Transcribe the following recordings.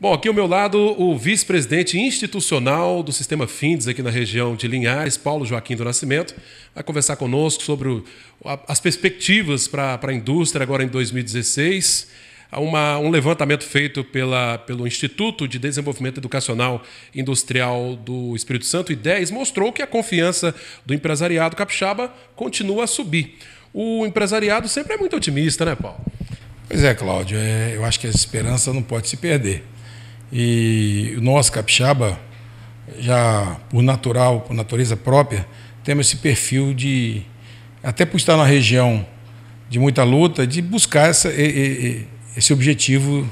Bom, aqui ao meu lado, o vice-presidente institucional do Sistema FINDES aqui na região de Linhares, Paulo Joaquim do Nascimento, vai conversar conosco sobre o, as perspectivas para a indústria agora em 2016. Uma, um levantamento feito pela, pelo Instituto de Desenvolvimento Educacional Industrial do Espírito Santo, IDES, mostrou que a confiança do empresariado capixaba continua a subir. O empresariado sempre é muito otimista, né, Paulo? Pois é, Cláudio. É, eu acho que a esperança não pode se perder. E nós, capixaba, já por natural, por natureza própria, temos esse perfil de, até por estar na região de muita luta, de buscar essa, esse objetivo,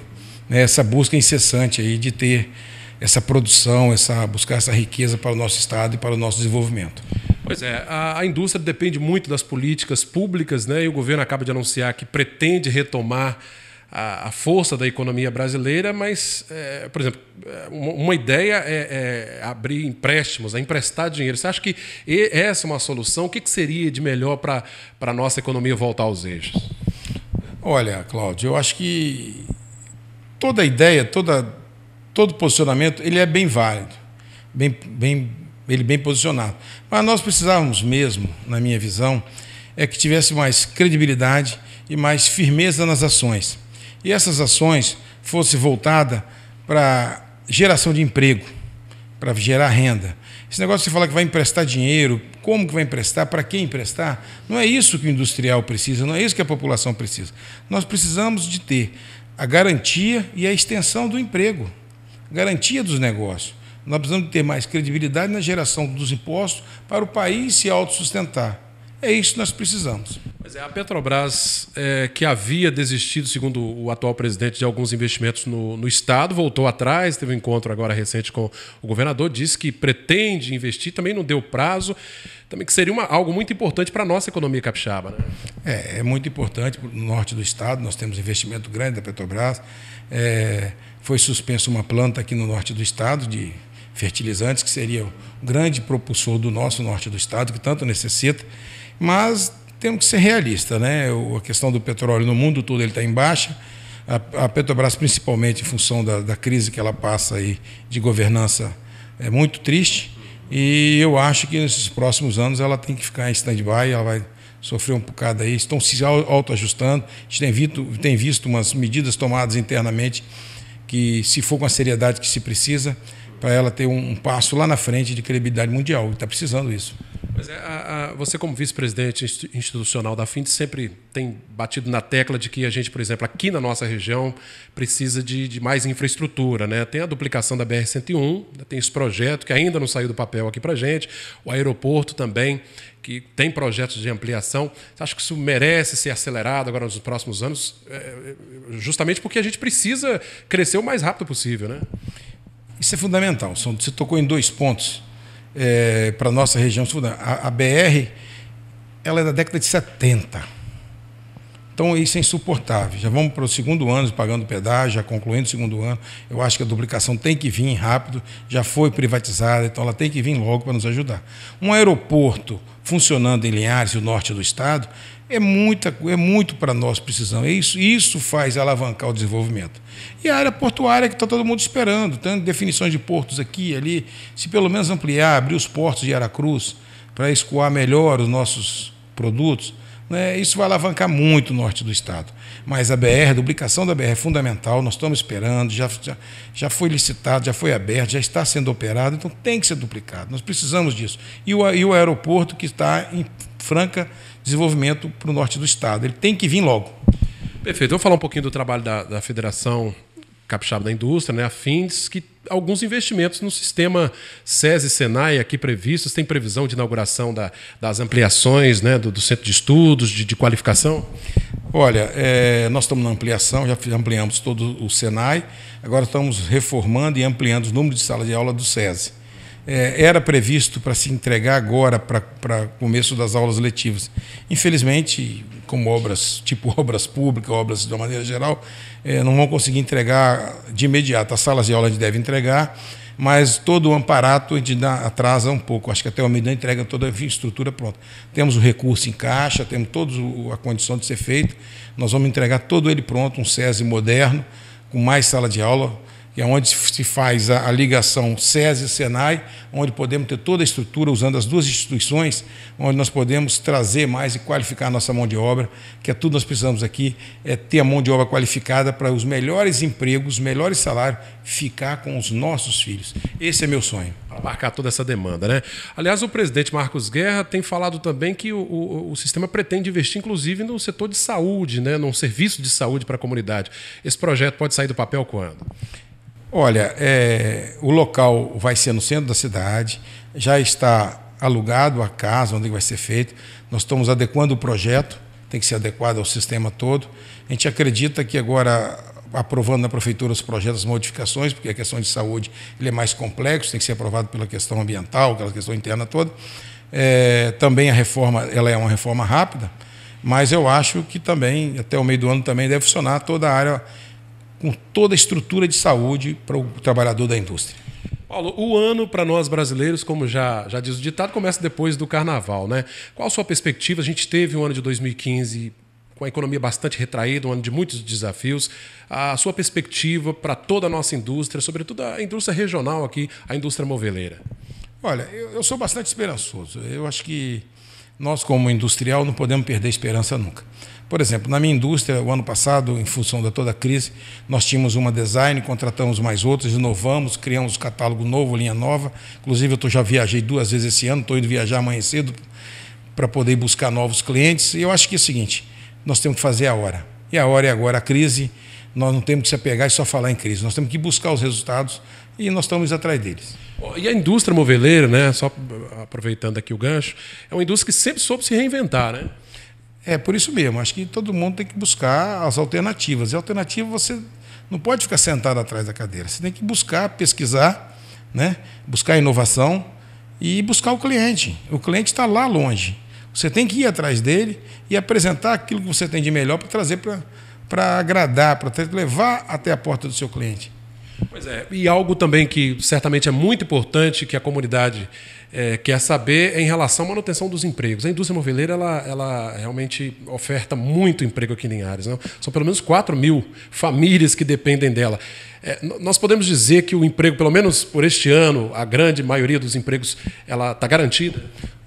né, essa busca incessante aí de ter essa produção, essa buscar essa riqueza para o nosso estado e para o nosso desenvolvimento. Pois é, a, a, indústria depende muito das políticas públicas, né? E o governo acaba de anunciar que pretende retomar a, a força da economia brasileira, mas, é, por exemplo, é, uma, ideia é, é, abrir empréstimos, é emprestar dinheiro. Você acha que essa é uma solução? O que, que seria de melhor para a nossa economia voltar aos eixos? Olha, Cláudio, eu acho que toda ideia, toda, todo posicionamento, ele é bem válido, bem, bem, ele bem posicionado. Mas nós precisávamos mesmo, na minha visão, é que tivesse mais credibilidade e mais firmeza nas ações e essas ações fossem voltadas para geração de emprego, para gerar renda. Esse negócio de você falar que vai emprestar dinheiro, como que vai emprestar, para quem emprestar, não é isso que o industrial precisa, não é isso que a população precisa. Nós precisamos de ter a garantia e a extensão do emprego, garantia dos negócios. Nós precisamos de ter mais credibilidade na geração dos impostos para o país se autossustentar. É isso que nós precisamos. Mas é a Petrobras, é, que havia desistido, segundo o atual presidente, de alguns investimentos no, no Estado, voltou atrás, teve um encontro agora recente com o governador, disse que pretende investir, também não deu prazo, também que seria uma, algo muito importante para a nossa economia capixaba. Né? É, é muito importante para o norte do Estado, nós temos investimento grande da Petrobras. É, foi suspensa uma planta aqui no norte do Estado de fertilizantes, que seria o grande propulsor do nosso norte do estado, que tanto necessita, mas temos que ser realistas, né? a questão do petróleo no mundo todo ele está em baixa. A, Petrobras, principalmente em função da, da, crise que ela passa aí de governança, é muito triste. E eu acho que nesses próximos anos ela tem que ficar em stand-by, ela vai sofrer um bocado aí. Estão se autoajustando. A gente tem visto, tem visto umas medidas tomadas internamente que, se for com a seriedade que se precisa, para ela ter um, um passo lá na frente de credibilidade mundial. Está precisando isso. Pois é, a, a, você como vice-presidente institucional da FINT sempre tem batido na tecla de que a gente, por exemplo, aqui na nossa região precisa de, de mais infraestrutura, né? Tem a duplicação da BR-101, né? tem esse projeto que ainda não saiu do papel aqui para gente, o aeroporto também que tem projetos de ampliação. Você acha que isso merece ser acelerado agora nos próximos anos, é, é, justamente porque a gente precisa crescer o mais rápido possível, né? Isso é fundamental. Você tocou em dois pontos é, para a nossa região sul. Né? A, a BR ela é da década de 70. Então isso é insuportável. Já vamos para o segundo ano pagando pedágio, já concluindo o segundo ano. Eu acho que a duplicação tem que vir rápido, já foi privatizada, então ela tem que vir logo para nos ajudar. Um aeroporto funcionando em Linhares, o norte do estado, é muita é muito para nós precisão. É isso, isso faz alavancar o desenvolvimento. E a área portuária que está todo mundo esperando, tanto definições de portos aqui e ali, se pelo menos ampliar, abrir os portos de Aracruz para escoar melhor os nossos produtos né? Isso vai alavancar muito o norte do estado. Mas a BR, a duplicação da BR é fundamental, nós estamos esperando, já, já, já foi licitado, já foi aberto, já está sendo operado, então tem que ser duplicado, nós precisamos disso. E o, e o aeroporto que está em franca desenvolvimento para o norte do estado, ele tem que vir logo. Perfeito, vou falar um pouquinho do trabalho da, da Federação capixaba da indústria, né, fins que alguns investimentos no sistema SESI Senai aqui previstos, tem previsão de inauguração da, das ampliações né, do, do centro de estudos, de, de qualificação? Olha, é, nós estamos na ampliação, já ampliamos todo o Senai, agora estamos reformando e ampliando o número de salas de aula do SESI é, era previsto para se entregar agora para começo das aulas letivas. Infelizmente, como obras, tipo obras públicas, obras de uma maneira geral, é, não vão conseguir entregar de imediato. As salas de aula a gente deve entregar, mas todo o amparato a gente dá, atrasa um pouco. Acho que até o meio da entrega toda a infraestrutura pronta. Temos o recurso em caixa, temos toda a condição de ser feito. Nós vamos entregar todo ele pronto, um SESI moderno, com mais sala de aula que é onde se faz a, ligação SESI-SENAI, onde podemos ter toda a estrutura usando as duas instituições, onde nós podemos trazer mais e qualificar a nossa mão de obra, que é tudo que nós precisamos aqui, é ter a mão de obra qualificada para os melhores empregos, melhores salários, ficar com os nossos filhos. Esse é meu sonho. Para abarcar toda essa demanda, né? Aliás, o presidente Marcos Guerra tem falado também que o, o, o sistema pretende investir, inclusive, no setor de saúde, né? num serviço de saúde para a comunidade. Esse projeto pode sair do papel quando? Olha, é, o local vai ser no centro da cidade, já está alugado a casa onde vai ser feito. Nós estamos adequando o projeto, tem que ser adequado ao sistema todo. A gente acredita que agora aprovando na prefeitura os projetos, as modificações, porque a questão de saúde ele é mais complexo, tem que ser aprovado pela questão ambiental, pela questão interna toda. É, também a reforma, ela é uma reforma rápida, mas eu acho que também até o meio do ano também deve funcionar toda a área com toda a estrutura de saúde para o trabalhador da indústria. Paulo, o ano para nós brasileiros, como já, já diz o ditado, começa depois do carnaval, né? Qual a sua perspectiva? A gente teve um ano de 2015 com a economia bastante retraída, um ano de muitos desafios. A sua perspectiva para toda a nossa indústria, sobretudo a indústria regional aqui, a indústria moveleira? Olha, eu, eu sou bastante esperançoso. Eu acho que nós, como industrial, não podemos perder esperança nunca. Por exemplo, na minha indústria, o ano passado, em função de toda a crise, nós tínhamos uma design, contratamos mais outras, inovamos, criamos um catálogo novo, linha nova. Inclusive, eu já viajei duas vezes esse ano, estou indo viajar amanhã cedo para poder buscar novos clientes. E eu acho que é o seguinte: nós temos que fazer a hora. E a hora é agora. A crise nós não temos que se apegar e só falar em crise. Nós temos que buscar os resultados e nós estamos atrás deles. E a indústria moveleira, né, só aproveitando aqui o gancho, é uma indústria que sempre soube se reinventar, né? É, por isso mesmo. Acho que todo mundo tem que buscar as alternativas. E alternativa você não pode ficar sentado atrás da cadeira. Você tem que buscar, pesquisar, né? buscar inovação e buscar o cliente. O cliente está lá longe. Você tem que ir atrás dele e apresentar aquilo que você tem de melhor para trazer para para agradar, para levar até a porta do seu cliente. Pois é, e algo também que certamente é muito importante que a comunidade é, quer saber é em relação à manutenção dos empregos. A indústria moveleira ela, ela realmente oferta muito emprego aqui em Linhares. não? Né? São pelo menos 4 mil famílias que dependem dela. É, nós podemos dizer que o emprego, pelo menos por este ano, a grande maioria dos empregos ela está garantida?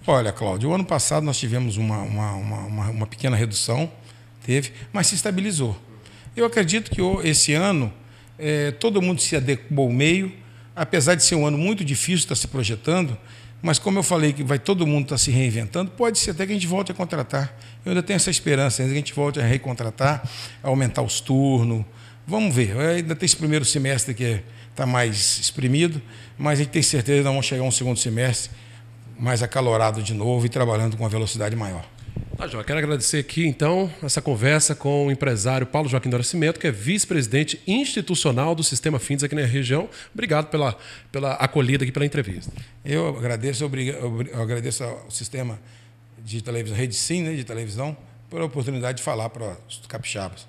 Olha, Cláudio, o ano passado nós tivemos uma, uma, uma, uma pequena redução teve, mas se estabilizou. Eu acredito que esse ano é, todo mundo se adequou ao meio, apesar de ser um ano muito difícil estar tá se projetando, mas como eu falei que vai todo mundo estar tá se reinventando, pode ser até que a gente volte a contratar. Eu ainda tenho essa esperança, ainda que a gente volte a recontratar, a aumentar os turnos. Vamos ver, ainda tem esse primeiro semestre que está é, mais exprimido, mas a gente tem certeza que nós vamos chegar a um segundo semestre mais acalorado de novo e trabalhando com uma velocidade maior. Tá, João, quero agradecer aqui, então, essa conversa com o empresário Paulo Joaquim do Nascimento, que é vice-presidente institucional do Sistema FINDES aqui na região. Obrigado pela, pela acolhida aqui, pela entrevista. Eu agradeço, eu agradeço ao Sistema de Televisão, Rede Sim, né, de televisão, pela oportunidade de falar para os capixabas.